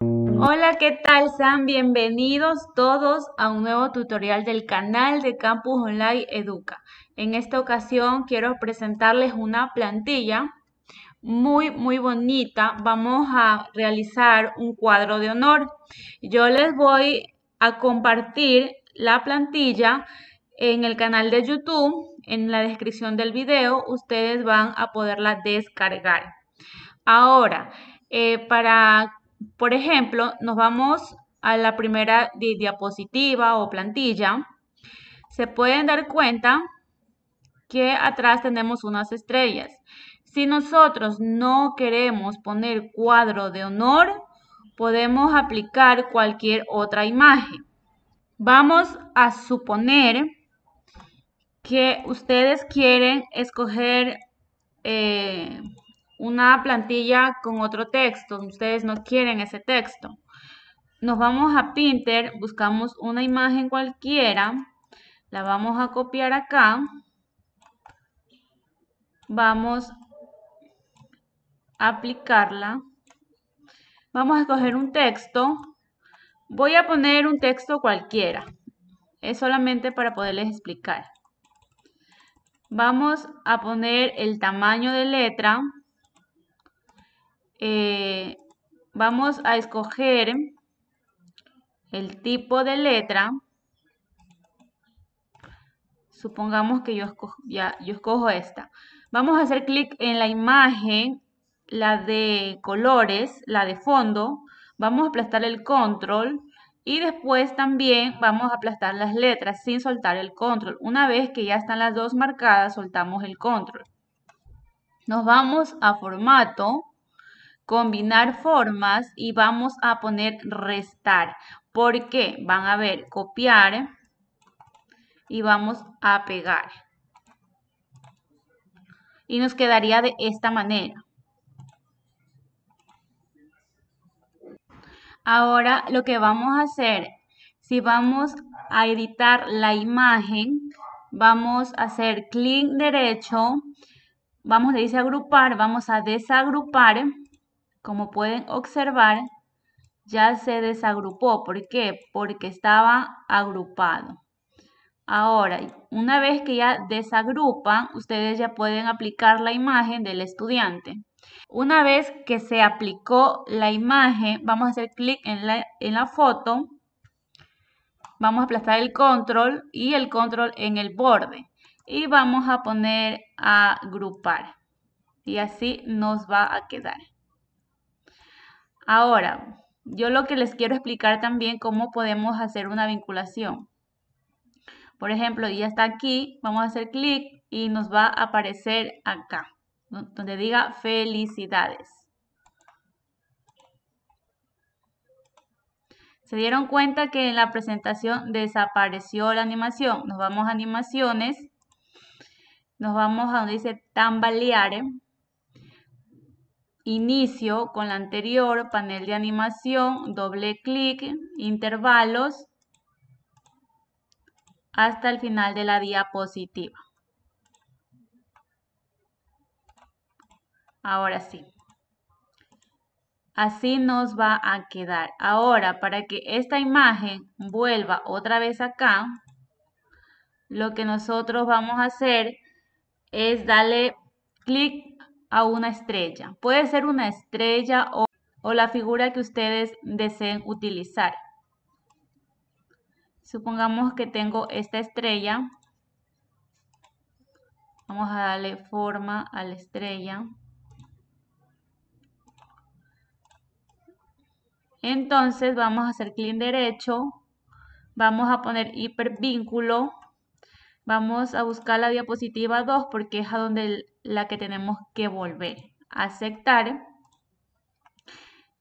Hola, ¿qué tal, sean Bienvenidos todos a un nuevo tutorial del canal de Campus Online Educa. En esta ocasión quiero presentarles una plantilla muy, muy bonita. Vamos a realizar un cuadro de honor. Yo les voy a compartir la plantilla en el canal de YouTube, en la descripción del video, ustedes van a poderla descargar. Ahora, eh, para, por ejemplo, nos vamos a la primera diapositiva o plantilla. Se pueden dar cuenta que atrás tenemos unas estrellas. Si nosotros no queremos poner cuadro de honor, podemos aplicar cualquier otra imagen. Vamos a suponer que ustedes quieren escoger eh, una plantilla con otro texto, ustedes no quieren ese texto. Nos vamos a Pinter, buscamos una imagen cualquiera, la vamos a copiar acá, vamos a aplicarla, vamos a escoger un texto, voy a poner un texto cualquiera, es solamente para poderles explicar. Vamos a poner el tamaño de letra, eh, vamos a escoger el tipo de letra. Supongamos que yo ya, yo escojo esta. Vamos a hacer clic en la imagen, la de colores, la de fondo. Vamos a aplastar el control y después también vamos a aplastar las letras sin soltar el control. Una vez que ya están las dos marcadas, soltamos el control. Nos vamos a formato combinar formas y vamos a poner restar. Porque van a ver copiar y vamos a pegar. Y nos quedaría de esta manera. Ahora lo que vamos a hacer, si vamos a editar la imagen, vamos a hacer clic derecho, vamos a dice agrupar, vamos a desagrupar como pueden observar, ya se desagrupó. ¿Por qué? Porque estaba agrupado. Ahora, una vez que ya desagrupan, ustedes ya pueden aplicar la imagen del estudiante. Una vez que se aplicó la imagen, vamos a hacer clic en la, en la foto. Vamos a aplastar el control y el control en el borde. Y vamos a poner a agrupar. Y así nos va a quedar. Ahora, yo lo que les quiero explicar también cómo podemos hacer una vinculación. Por ejemplo, ya está aquí, vamos a hacer clic y nos va a aparecer acá, donde diga felicidades. ¿Se dieron cuenta que en la presentación desapareció la animación? Nos vamos a animaciones, nos vamos a donde dice tambalear, inicio con la anterior, panel de animación, doble clic, intervalos, hasta el final de la diapositiva. Ahora sí. Así nos va a quedar. Ahora, para que esta imagen vuelva otra vez acá, lo que nosotros vamos a hacer es darle clic a una estrella. Puede ser una estrella o, la figura que ustedes deseen utilizar. Supongamos que tengo esta estrella. Vamos a darle forma a la estrella. Entonces vamos a hacer clic derecho, vamos a poner hipervínculo Vamos a buscar la diapositiva 2 porque es a donde la que tenemos que volver. Aceptar.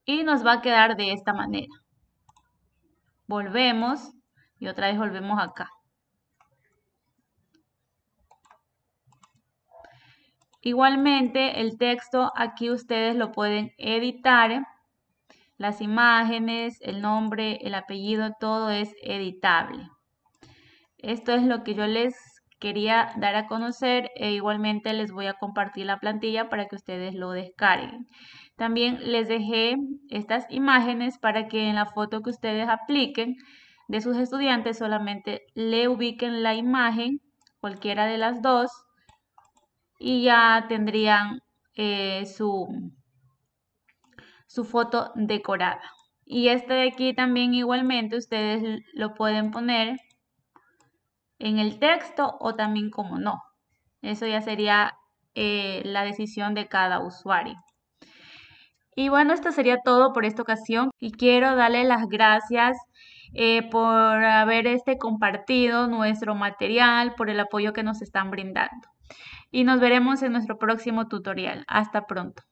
Y nos va a quedar de esta manera. Volvemos y otra vez volvemos acá. Igualmente, el texto aquí ustedes lo pueden editar. Las imágenes, el nombre, el apellido, todo es editable. Esto es lo que yo les quería dar a conocer e igualmente les voy a compartir la plantilla para que ustedes lo descarguen. También les dejé estas imágenes para que en la foto que ustedes apliquen de sus estudiantes solamente le ubiquen la imagen, cualquiera de las dos, y ya tendrían eh, su, su foto decorada. Y este de aquí también igualmente ustedes lo pueden poner en el texto o también como no. Eso ya sería eh, la decisión de cada usuario. Y bueno, esto sería todo por esta ocasión y quiero darle las gracias eh, por haber este compartido nuestro material, por el apoyo que nos están brindando. Y nos veremos en nuestro próximo tutorial. Hasta pronto.